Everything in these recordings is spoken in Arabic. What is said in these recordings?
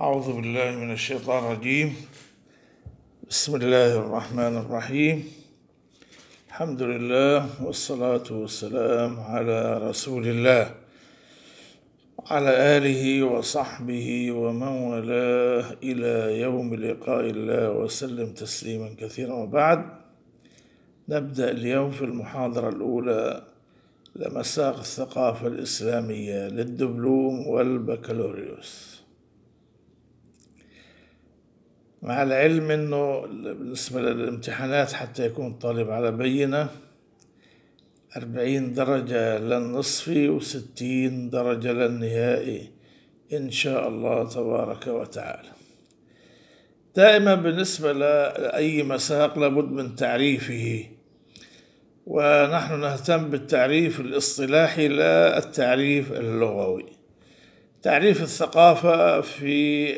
أعوذ بالله من الشيطان الرجيم بسم الله الرحمن الرحيم الحمد لله والصلاة والسلام على رسول الله على آله وصحبه ومن والاه إلى يوم لقاء الله وسلم تسليما كثيرا وبعد نبدأ اليوم في المحاضرة الأولى لمساق الثقافة الإسلامية للدبلوم والبكالوريوس مع العلم انه بالنسبة للامتحانات حتى يكون الطالب على بينة أربعين درجة للنصفي وستين درجة للنهائي إن شاء الله تبارك وتعالى دائما بالنسبة لأي مساق لابد من تعريفه ونحن نهتم بالتعريف الاصطلاحي لا التعريف اللغوي تعريف الثقافة في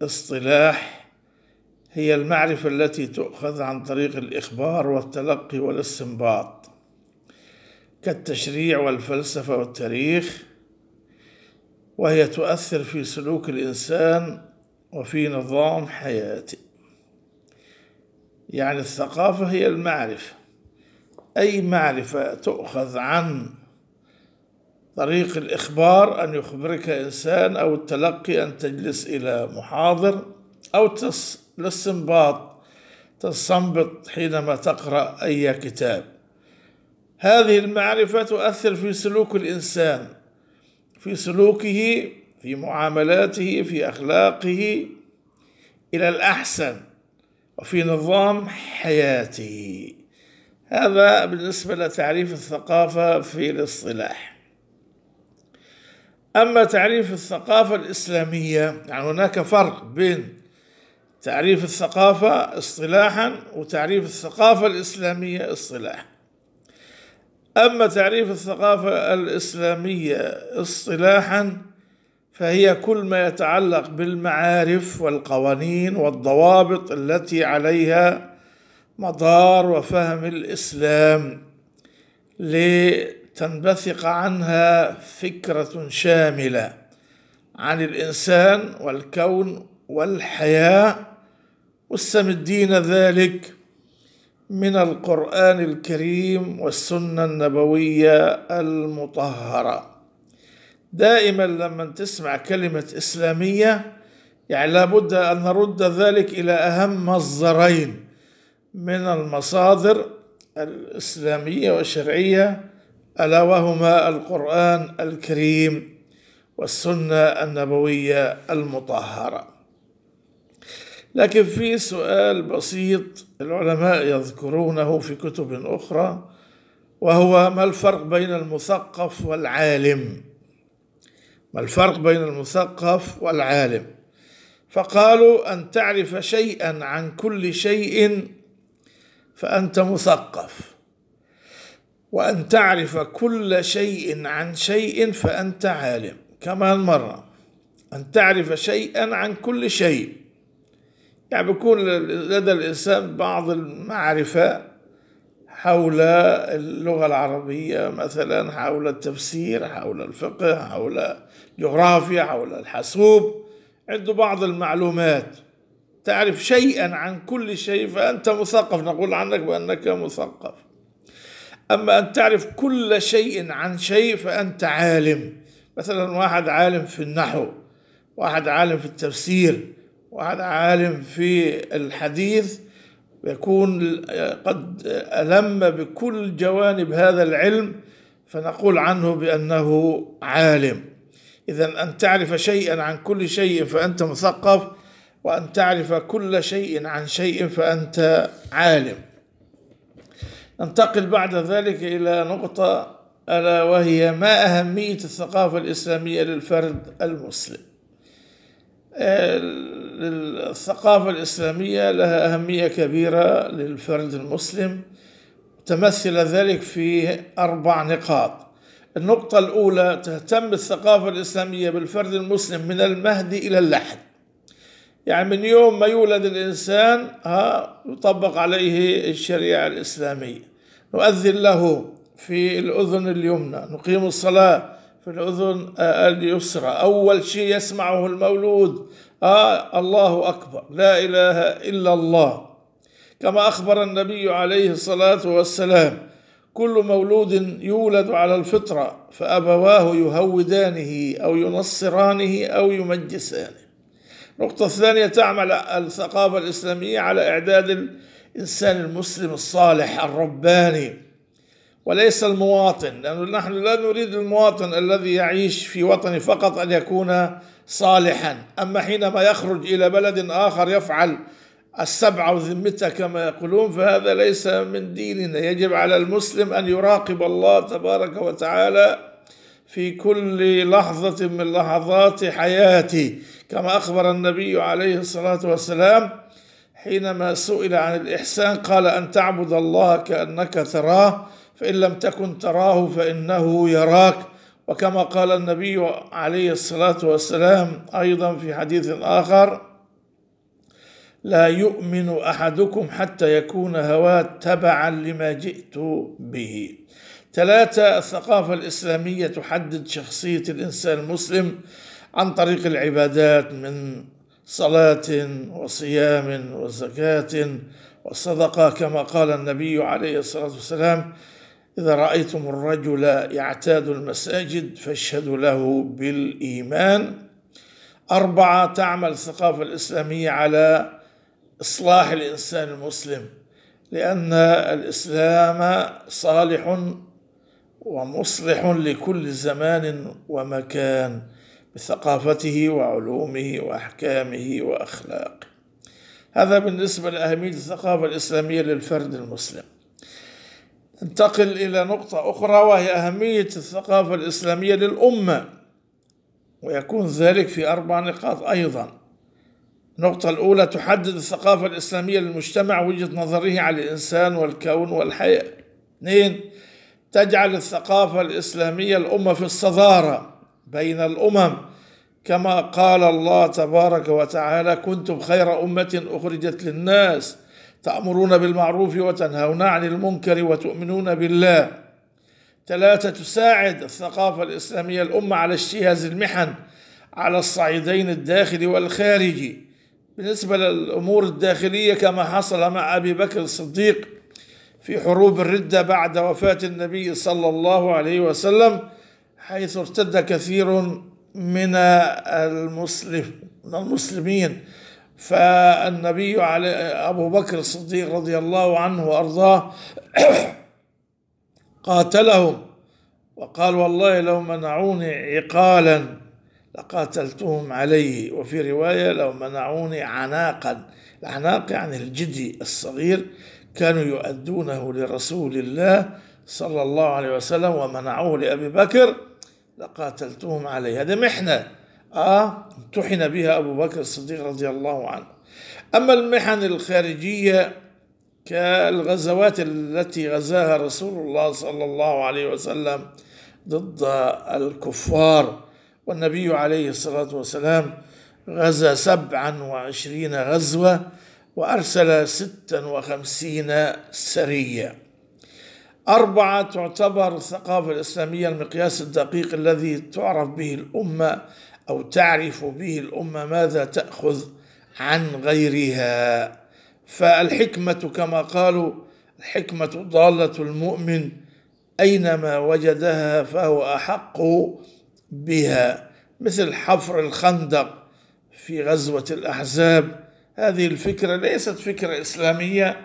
الاصطلاح هي المعرفة التي تؤخذ عن طريق الإخبار والتلقي والاستنباط كالتشريع والفلسفة والتاريخ وهي تؤثر في سلوك الإنسان وفي نظام حياته يعني الثقافة هي المعرفة أي معرفة تؤخذ عن طريق الإخبار أن يخبرك إنسان أو التلقي أن تجلس إلى محاضر أو تس... للسنباط تستنبط حينما تقرأ أي كتاب هذه المعرفة تؤثر في سلوك الإنسان في سلوكه في معاملاته في أخلاقه إلى الأحسن وفي نظام حياته هذا بالنسبة لتعريف الثقافة في الاصطلاح أما تعريف الثقافة الإسلامية يعني هناك فرق بين تعريف الثقافة اصطلاحا وتعريف الثقافة الإسلامية اصطلاحا أما تعريف الثقافة الإسلامية اصطلاحا فهي كل ما يتعلق بالمعارف والقوانين والضوابط التي عليها مدار وفهم الإسلام تنبثق عنها فكره شامله عن الانسان والكون والحياه الدين ذلك من القران الكريم والسنه النبويه المطهره دائما لما تسمع كلمه اسلاميه يعني لابد ان نرد ذلك الى اهم مصدرين من المصادر الاسلاميه والشرعيه الا وهما القران الكريم والسنه النبويه المطهره لكن في سؤال بسيط العلماء يذكرونه في كتب اخرى وهو ما الفرق بين المثقف والعالم ما الفرق بين المثقف والعالم فقالوا ان تعرف شيئا عن كل شيء فانت مثقف وأن تعرف كل شيء عن شيء فأنت عالم كما مرة أن تعرف شيئا عن كل شيء يعني بيكون لدى الإنسان بعض المعرفة حول اللغة العربية مثلا حول التفسير حول الفقه حول الجغرافيا حول الحاسوب عنده بعض المعلومات تعرف شيئا عن كل شيء فأنت مثقف نقول عنك بأنك مثقف أما أن تعرف كل شيء عن شيء فأنت عالم مثلا واحد عالم في النحو واحد عالم في التفسير واحد عالم في الحديث يكون قد ألم بكل جوانب هذا العلم فنقول عنه بأنه عالم إذا أن تعرف شيئا عن كل شيء فأنت مثقف وأن تعرف كل شيء عن شيء فأنت عالم ننتقل بعد ذلك إلى نقطة ألا وهي ما أهمية الثقافة الإسلامية للفرد المسلم آه، الثقافة الإسلامية لها أهمية كبيرة للفرد المسلم تمثل ذلك في أربع نقاط النقطة الأولى تهتم الثقافة الإسلامية بالفرد المسلم من المهد إلى اللحد يعني من يوم ما يولد الإنسان ها يطبق عليه الشريعة الإسلامية نؤذن له في الأذن اليمنى نقيم الصلاة في الأذن آه، اليسرى أول شيء يسمعه المولود آه الله أكبر لا إله إلا الله كما أخبر النبي عليه الصلاة والسلام كل مولود يولد على الفطرة فأبواه يهودانه أو ينصرانه أو يمجسانه نقطة الثانية تعمل الثقافة الإسلامية على إعداد الإنسان المسلم الصالح الرباني وليس المواطن لأنه نحن لا نريد المواطن الذي يعيش في وطنه فقط أن يكون صالحا أما حينما يخرج إلى بلد آخر يفعل السبعة وذمتها كما يقولون فهذا ليس من ديننا يجب على المسلم أن يراقب الله تبارك وتعالى في كل لحظة من لحظات حياتي كما أخبر النبي عليه الصلاة والسلام حينما سئل عن الإحسان قال أن تعبد الله كأنك تراه فإن لم تكن تراه فإنه يراك وكما قال النبي عليه الصلاة والسلام أيضا في حديث آخر لا يؤمن أحدكم حتى يكون هواه تبعا لما جئت به ثلاثة الثقافة الإسلامية تحدد شخصية الإنسان المسلم عن طريق العبادات من صلاة وصيام وزكاة وصدقة كما قال النبي عليه الصلاة والسلام إذا رأيتم الرجل يعتاد المساجد فاشهدوا له بالإيمان أربعة تعمل الثقافة الإسلامية على إصلاح الإنسان المسلم لأن الإسلام صالح ومصلح لكل زمان ومكان بثقافته وعلومه واحكامه واخلاقه هذا بالنسبه لاهميه الثقافه الاسلاميه للفرد المسلم ننتقل الى نقطه اخرى وهي اهميه الثقافه الاسلاميه للامه ويكون ذلك في اربع نقاط ايضا النقطة الأولى تحدد الثقافة الإسلامية للمجتمع وجهة نظره على الإنسان والكون والحياة. اثنين تجعل الثقافة الإسلامية الأمة في الصدارة بين الأمم كما قال الله تبارك وتعالى كنتم خير أمة أخرجت للناس تأمرون بالمعروف وتنهون عن المنكر وتؤمنون بالله ثلاثة تساعد الثقافة الإسلامية الأمة على اجتهاز المحن على الصعيدين الداخلي والخارجي بالنسبة للأمور الداخلية كما حصل مع أبي بكر الصديق في حروب الردة بعد وفاة النبي صلى الله عليه وسلم حيث ارتد كثير من المسلم من المسلمين فالنبي علي أبو بكر الصديق رضي الله عنه وأرضاه قاتلهم وقال والله لو منعوني عقالا لقاتلتهم عليه وفي رواية لو منعوني عناقا العناق يعني الجدي الصغير كانوا يؤدونه لرسول الله صلى الله عليه وسلم ومنعوه لأبي بكر لقاتلتهم عليه هذا محنة آه امتحن بها أبو بكر الصديق رضي الله عنه أما المحن الخارجية كالغزوات التي غزاها رسول الله صلى الله عليه وسلم ضد الكفار والنبي عليه الصلاة والسلام غزا سبعا وعشرين غزوة وأرسل ستا وخمسين سرية أربعة تعتبر الثقافة الإسلامية المقياس الدقيق الذي تعرف به الأمة أو تعرف به الأمة ماذا تأخذ عن غيرها فالحكمة كما قالوا الحكمة ضالة المؤمن أينما وجدها فهو أحق بها مثل حفر الخندق في غزوة الأحزاب هذه الفكرة ليست فكرة إسلامية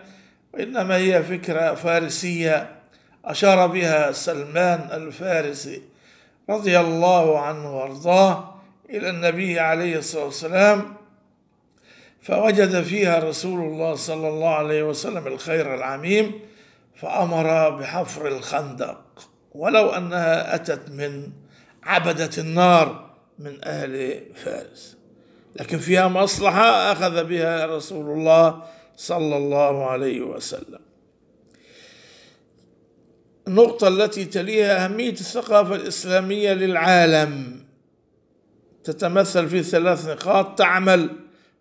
وإنما هي فكرة فارسية أشار بها سلمان الفارسي رضي الله عنه وارضاه إلى النبي عليه الصلاة والسلام فوجد فيها رسول الله صلى الله عليه وسلم الخير العميم فأمر بحفر الخندق ولو أنها أتت من عبدة النار من أهل فارس لكن فيها مصلحة أخذ بها رسول الله صلى الله عليه وسلم النقطة التي تليها أهمية الثقافة الإسلامية للعالم تتمثل في ثلاث نقاط تعمل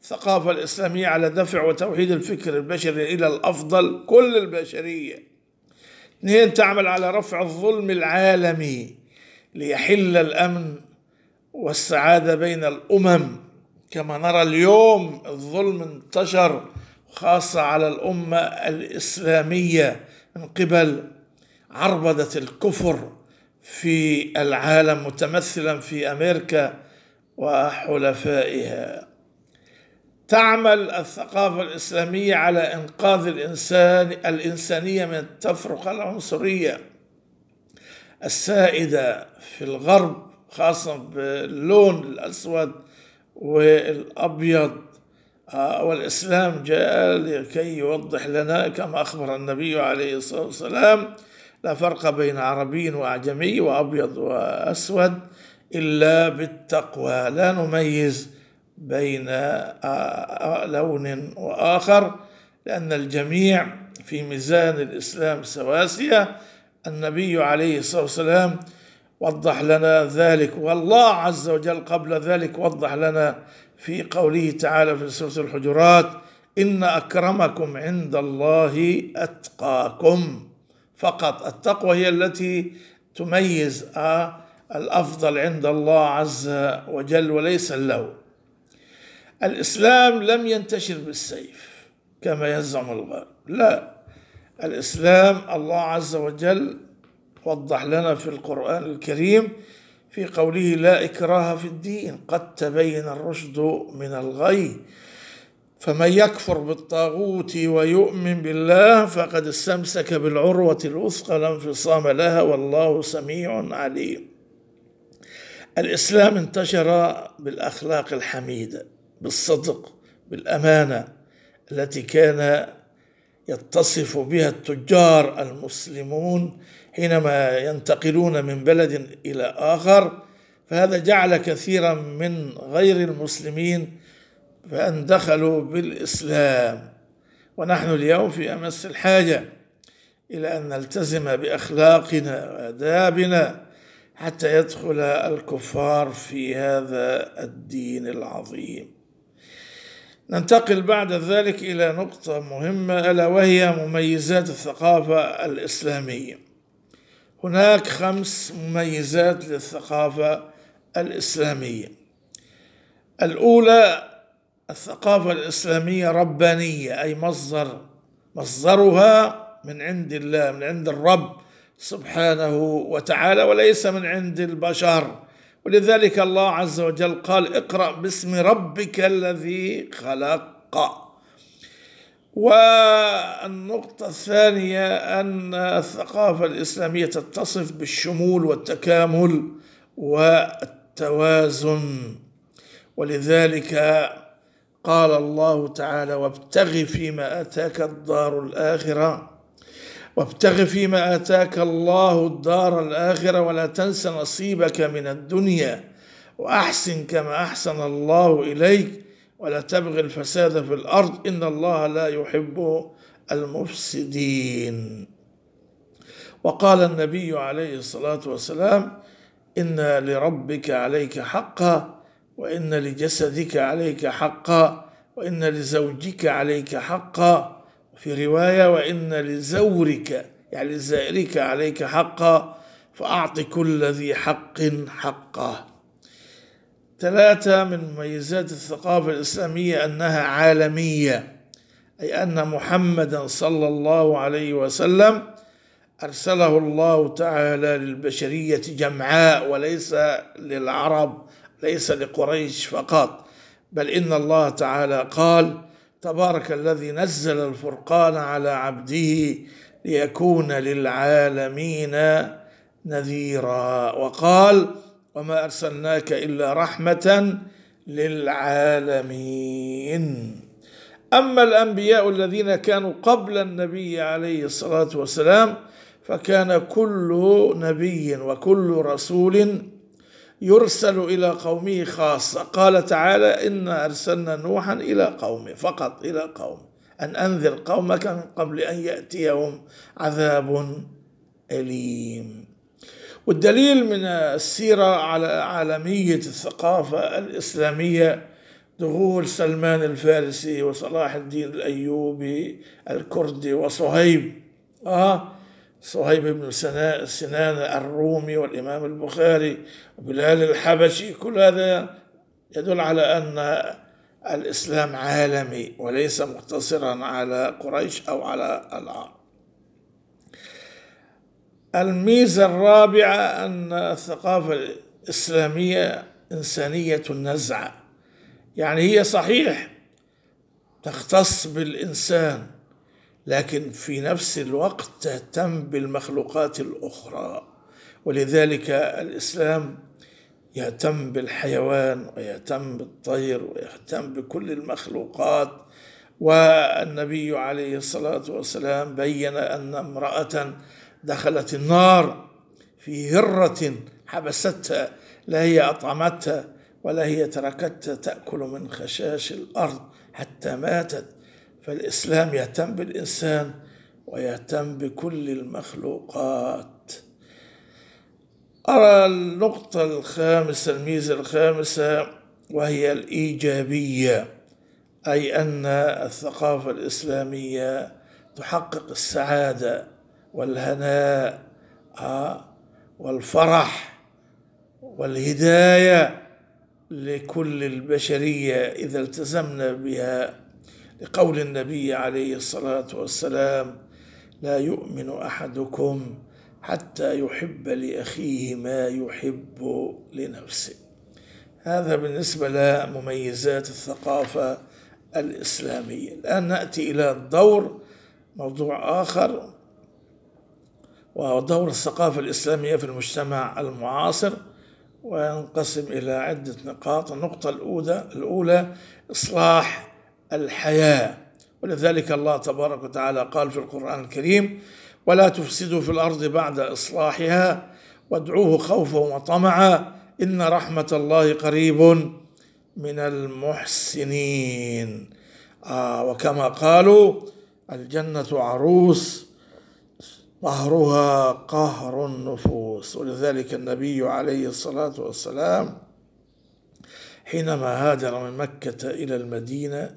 الثقافة الإسلامية على دفع وتوحيد الفكر البشري إلى الأفضل كل البشرية اثنين تعمل على رفع الظلم العالمي ليحل الأمن والسعادة بين الأمم كما نرى اليوم الظلم انتشر خاصة على الأمة الإسلامية من قبل عربدة الكفر في العالم متمثلا في أمريكا وحلفائها تعمل الثقافة الإسلامية على إنقاذ الإنسان الإنسانية من التفرقة العنصرية السائدة في الغرب خاصة باللون الأسود والأبيض آه، والإسلام جاء لكي يوضح لنا كما أخبر النبي عليه الصلاة والسلام لا فرق بين عربي وأعجمي وأبيض وأسود إلا بالتقوى لا نميز بين آه، لون وآخر لأن الجميع في ميزان الإسلام سواسية النبي عليه الصلاة والسلام وضح لنا ذلك والله عز وجل قبل ذلك وضح لنا في قوله تعالى في سورة الحجرات إن أكرمكم عند الله أتقاكم فقط التقوى هي التي تميز آه، الأفضل عند الله عز وجل وليس اللو الإسلام لم ينتشر بالسيف كما يزعم الغرب لا الإسلام الله عز وجل وضح لنا في القرآن الكريم في قوله لا إكراه في الدين قد تبين الرشد من الغي فمن يكفر بالطاغوت ويؤمن بالله فقد استمسك بالعروة الوثقى لا انفصام لها والله سميع عليم الإسلام انتشر بالأخلاق الحميدة بالصدق بالأمانة التي كان يتصف بها التجار المسلمون حينما ينتقلون من بلد إلى آخر فهذا جعل كثيرا من غير المسلمين فأن دخلوا بالإسلام ونحن اليوم في أمس الحاجة إلى أن نلتزم بأخلاقنا وآدابنا حتى يدخل الكفار في هذا الدين العظيم ننتقل بعد ذلك إلى نقطة مهمة ألا وهي مميزات الثقافة الإسلامية هناك خمس مميزات للثقافة الإسلامية الأولى الثقافة الإسلامية ربانية أي مصدر مصدرها من عند الله من عند الرب سبحانه وتعالى وليس من عند البشر ولذلك الله عز وجل قال اقرأ باسم ربك الذي خلق والنقطة الثانية أن الثقافة الإسلامية تتصف بالشمول والتكامل والتوازن ولذلك قال الله تعالى وابتغ فيما آتاك الدار الآخرة وابتغ فيما آتاك الله الدار الآخرة ولا تنس نصيبك من الدنيا وأحسن كما أحسن الله إليك ولا تبغ الفساد في الأرض إن الله لا يحب المفسدين وقال النبي عليه الصلاة والسلام إن لربك عليك حقا وإن لجسدك عليك حقا وإن لزوجك عليك حقا في رواية وإن لزورك يعني لزائرك عليك حقا فأعط كل ذي حق حقه ثلاثة من مميزات الثقافة الإسلامية أنها عالمية أي أن محمدا صلى الله عليه وسلم أرسله الله تعالى للبشرية جمعاء وليس للعرب ليس لقريش فقط بل إن الله تعالى قال تبارك الذي نزل الفرقان على عبده ليكون للعالمين نذيرا وقال وما ارسلناك الا رحمه للعالمين اما الانبياء الذين كانوا قبل النبي عليه الصلاه والسلام فكان كل نبي وكل رسول يرسل الى قومه خاصه قال تعالى انا ارسلنا نوحا الى قومه فقط الى قومه ان انذر قومك من قبل ان ياتيهم عذاب اليم والدليل من السيرة على عالمية الثقافة الإسلامية دخول سلمان الفارسي وصلاح الدين الأيوبي الكردي وصهيب آه صهيب بن سنان الرومي والإمام البخاري وبلال الحبشي كل هذا يدل على أن الإسلام عالمي وليس مقتصرا على قريش أو على العرب الميزة الرابعة أن الثقافة الإسلامية إنسانية النزعة يعني هي صحيح تختص بالإنسان لكن في نفس الوقت تهتم بالمخلوقات الأخرى ولذلك الإسلام يهتم بالحيوان ويهتم بالطير ويهتم بكل المخلوقات والنبي عليه الصلاة والسلام بين أن امرأة دخلت النار في هرة حبستها لا هي أطعمتها ولا هي تركتها تأكل من خشاش الأرض حتى ماتت فالإسلام يهتم بالإنسان ويهتم بكل المخلوقات أرى النقطة الخامسة الميزة الخامسة وهي الإيجابية أي أن الثقافة الإسلامية تحقق السعادة والهناء آه، والفرح والهداية لكل البشرية إذا التزمنا بها لقول النبي عليه الصلاة والسلام لا يؤمن أحدكم حتى يحب لأخيه ما يحب لنفسه هذا بالنسبة لمميزات الثقافة الإسلامية الآن نأتي إلى الدور موضوع آخر ودور الثقافة الإسلامية في المجتمع المعاصر وينقسم إلى عدة نقاط النقطة الأولى الأولى إصلاح الحياة ولذلك الله تبارك وتعالى قال في القرآن الكريم ولا تفسدوا في الأرض بعد إصلاحها وادعوه خوفا وطمعا إن رحمة الله قريب من المحسنين آه وكما قالوا الجنة عروس قهرها قهر النفوس ولذلك النبي عليه الصلاة والسلام حينما هاجر من مكة إلى المدينة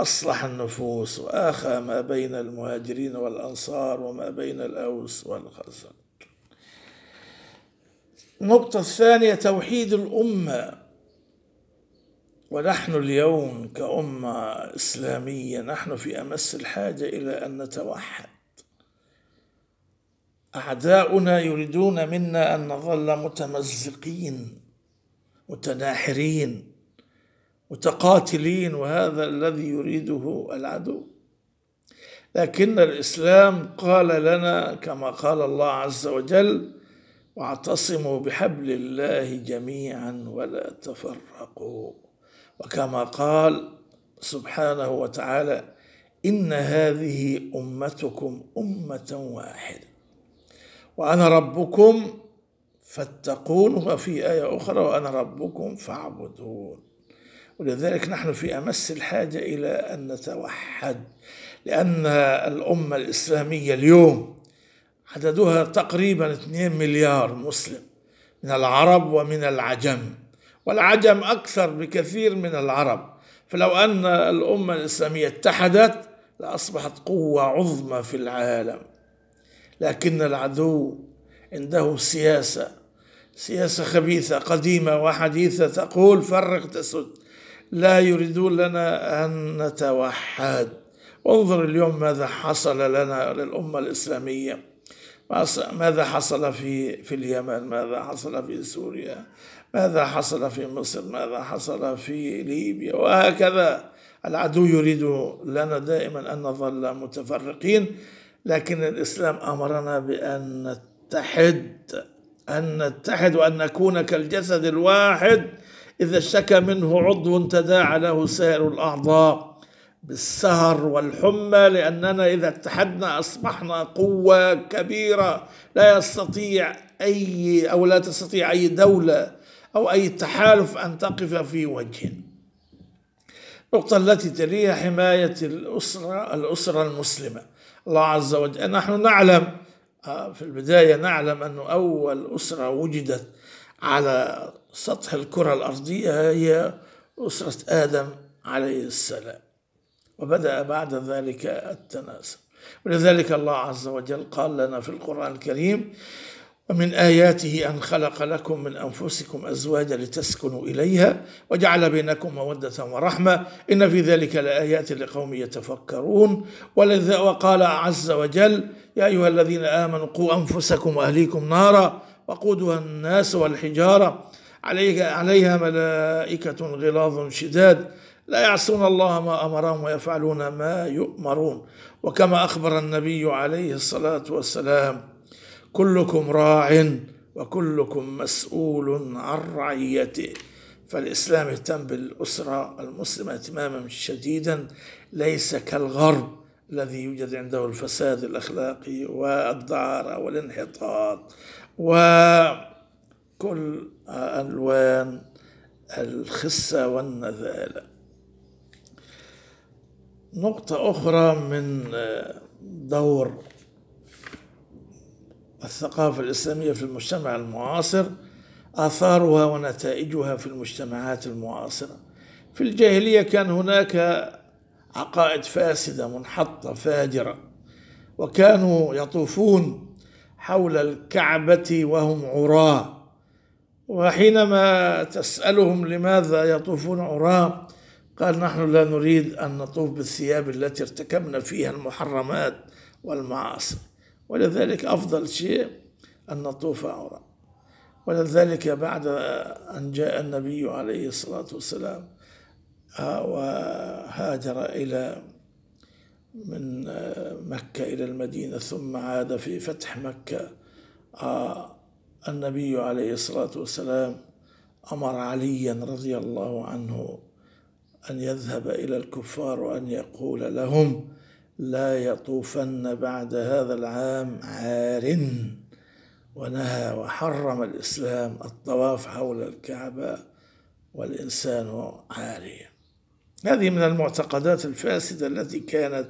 أصلح النفوس وآخى ما بين المهاجرين والأنصار وما بين الأوس والخزرج النقطة الثانية توحيد الأمة ونحن اليوم كأمة إسلامية نحن في أمس الحاجة إلى أن نتوحد أعداؤنا يريدون منا أن نظل متمزقين متناحرين متقاتلين وهذا الذي يريده العدو لكن الإسلام قال لنا كما قال الله عز وجل واعتصموا بحبل الله جميعا ولا تفرقوا وكما قال سبحانه وتعالى إن هذه أمتكم أمة واحدة وأنا ربكم فاتقون وفي آية أخرى وأنا ربكم فاعبدون ولذلك نحن في أمس الحاجة إلى أن نتوحد لأن الأمة الإسلامية اليوم عددها تقريبا 2 مليار مسلم من العرب ومن العجم والعجم أكثر بكثير من العرب فلو أن الأمة الإسلامية اتحدت لأصبحت قوة عظمى في العالم لكن العدو عنده سياسة سياسة خبيثة قديمة وحديثة تقول فرق تسد لا يريدون لنا أن نتوحد انظر اليوم ماذا حصل لنا للأمة الإسلامية ماذا حصل في في اليمن ماذا حصل في سوريا ماذا حصل في مصر ماذا حصل في ليبيا وهكذا العدو يريد لنا دائما أن نظل متفرقين لكن الإسلام أمرنا بأن نتحد أن نتحد وأن نكون كالجسد الواحد إذا اشتكى منه عضو تداعى له سائر الأعضاء بالسهر والحمى لأننا إذا اتحدنا أصبحنا قوة كبيرة لا يستطيع أي أو لا تستطيع أي دولة أو أي تحالف أن تقف في وجهه النقطة التي تليها حماية الأسرة الأسرة المسلمة الله عز وجل نحن نعلم آه، في البداية نعلم أن أول أسرة وجدت على سطح الكرة الأرضية هي أسرة آدم عليه السلام وبدأ بعد ذلك التناسل ولذلك الله عز وجل قال لنا في القرآن الكريم ومن آياته أن خلق لكم من أنفسكم أزواجا لتسكنوا إليها وجعل بينكم مودة ورحمة إن في ذلك لآيات لقوم يتفكرون وقال عز وجل يا أيها الذين آمنوا قوا أنفسكم وأهليكم نارا وقودها الناس والحجارة عليها, عليها ملائكة غلاظ شداد لا يعصون الله ما أمرهم ويفعلون ما يؤمرون وكما أخبر النبي عليه الصلاة والسلام كلكم راع وكلكم مسؤول عن رعيته فالإسلام اهتم بالأسرة المسلمة اهتماما شديدا ليس كالغرب الذي يوجد عنده الفساد الأخلاقي والدعارة والانحطاط وكل ألوان الخسة والنذالة نقطة أخرى من دور الثقافة الإسلامية في المجتمع المعاصر آثارها ونتائجها في المجتمعات المعاصرة في الجاهلية كان هناك عقائد فاسدة منحطة فاجرة وكانوا يطوفون حول الكعبة وهم عراة وحينما تسألهم لماذا يطوفون عراة قال نحن لا نريد أن نطوف بالثياب التي ارتكبنا فيها المحرمات والمعاصي ولذلك أفضل شيء أن نطوف عورة ولذلك بعد أن جاء النبي عليه الصلاة والسلام آه، وهاجر إلى من آه، مكة إلى المدينة ثم عاد في فتح مكة آه، النبي عليه الصلاة والسلام أمر عليا رضي الله عنه أن يذهب إلى الكفار وأن يقول لهم لا يطوفن بعد هذا العام عار ونهى وحرم الإسلام الطواف حول الكعبة والإنسان عاريا هذه من المعتقدات الفاسدة التي كانت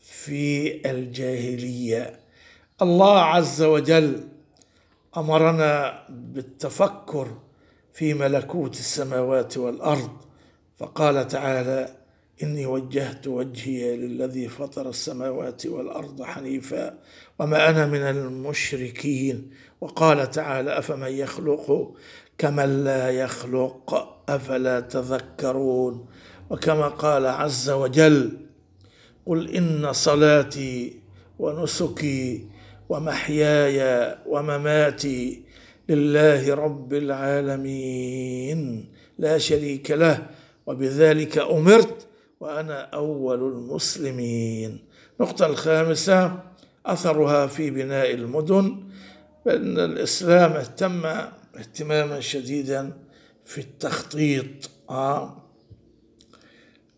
في الجاهلية الله عز وجل أمرنا بالتفكر في ملكوت السماوات والأرض فقال تعالى إني وجهت وجهي للذي فطر السماوات والأرض حنيفا وما أنا من المشركين وقال تعالى أفمن يخلق كمن لا يخلق أفلا تذكرون وكما قال عز وجل قل إن صلاتي ونسكي ومحياي ومماتي لله رب العالمين لا شريك له وبذلك أمرت وأنا أول المسلمين النقطة الخامسة أثرها في بناء المدن فإن الإسلام اهتم اهتماما شديدا في التخطيط آه،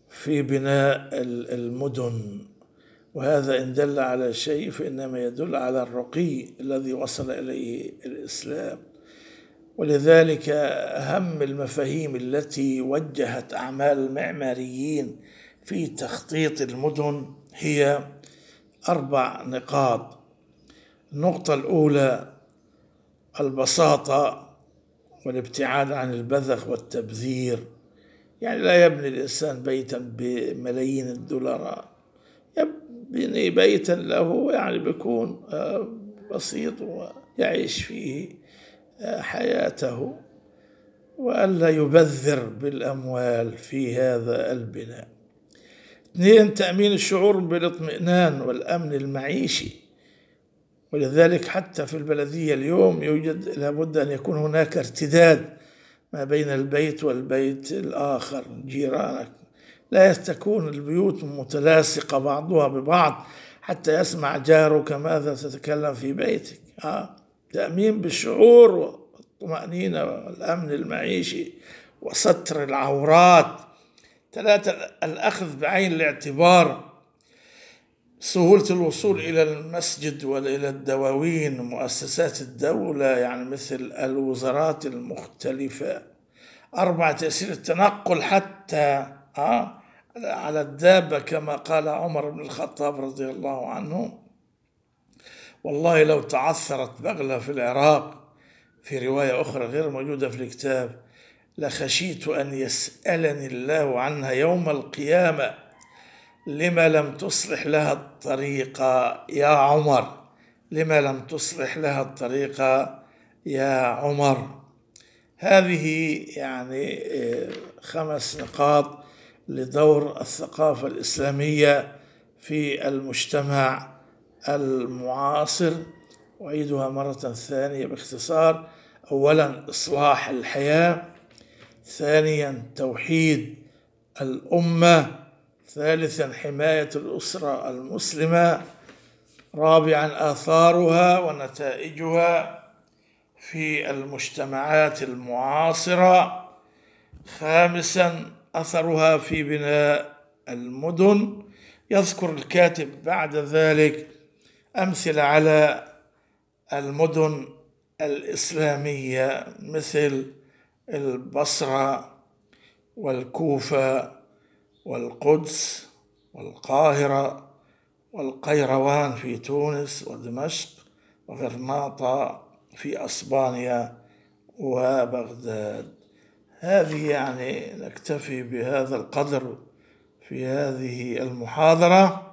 في بناء المدن وهذا إن دل على شيء فإنما يدل على الرقي الذي وصل إليه الإسلام ولذلك أهم المفاهيم التي وجهت أعمال المعماريين في تخطيط المدن هي أربع نقاط النقطة الأولى البساطة والابتعاد عن البذخ والتبذير يعني لا يبني الإنسان بيتا بملايين الدولارات يبني بيتا له يعني بيكون آه، بسيط ويعيش فيه حياته وألا يبذر بالأموال في هذا البناء اثنين تأمين الشعور بالاطمئنان والأمن المعيشي ولذلك حتى في البلدية اليوم يوجد لابد أن يكون هناك ارتداد ما بين البيت والبيت الآخر جيرانك لا تكون البيوت متلاصقة بعضها ببعض حتى يسمع جارك ماذا تتكلم في بيتك آه. تأمين بالشعور والطمأنينة والأمن المعيشي وستر العورات ثلاثة الأخذ بعين الاعتبار سهولة الوصول إلى المسجد وإلى الدواوين مؤسسات الدولة يعني مثل الوزارات المختلفة أربعة تأثير التنقل حتى آه، على الدابة كما قال عمر بن الخطاب رضي الله عنه والله لو تعثرت بغلة في العراق في رواية أخرى غير موجودة في الكتاب لخشيت أن يسألني الله عنها يوم القيامة لما لم تصلح لها الطريقة يا عمر لما لم تصلح لها الطريقة يا عمر هذه يعني آه، خمس نقاط لدور الثقافة الإسلامية في المجتمع المعاصر أعيدها مرة ثانية باختصار أولا إصلاح الحياة ثانيا توحيد الأمة ثالثا حماية الأسرة المسلمة رابعا آثارها ونتائجها في المجتمعات المعاصرة خامسا أثرها في بناء المدن يذكر الكاتب بعد ذلك أمثلة على المدن الإسلامية مثل البصرة والكوفة والقدس والقاهرة والقيروان في تونس ودمشق وغرناطة في أسبانيا وبغداد هذه يعني نكتفي بهذا القدر في هذه المحاضره